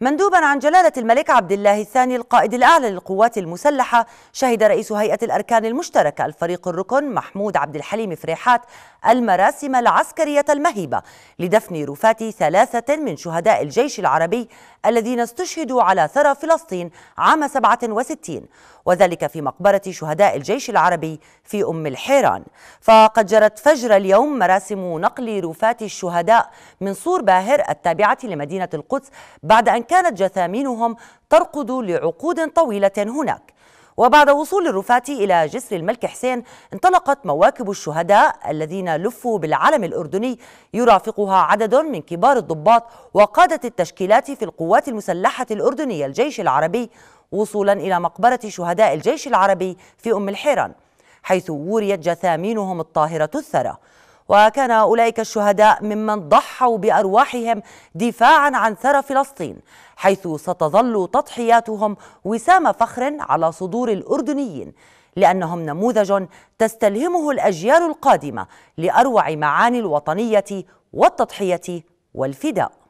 مندوبا عن جلالة الملك عبد الله الثاني القائد الأعلى للقوات المسلحة شهد رئيس هيئة الأركان المشتركة الفريق الركن محمود عبد الحليم فريحات المراسم العسكرية المهيبة لدفن رفات ثلاثة من شهداء الجيش العربي الذين استشهدوا على ثرى فلسطين عام 67 وذلك في مقبرة شهداء الجيش العربي في أم الحيران فقد جرت فجر اليوم مراسم نقل رفات الشهداء من سور باهر التابعة لمدينة القدس بعد أن كانت جثامينهم ترقد لعقود طويلة هناك وبعد وصول الرفاة إلى جسر الملك حسين انطلقت مواكب الشهداء الذين لفوا بالعلم الأردني يرافقها عدد من كبار الضباط وقادة التشكيلات في القوات المسلحة الأردنية الجيش العربي وصولا إلى مقبرة شهداء الجيش العربي في أم الحيران حيث وريت جثامينهم الطاهرة الثرى وكان أولئك الشهداء ممن ضحوا بأرواحهم دفاعا عن ثرى فلسطين حيث ستظل تضحياتهم وسام فخر على صدور الأردنيين لأنهم نموذج تستلهمه الأجيال القادمة لأروع معاني الوطنية والتضحية والفداء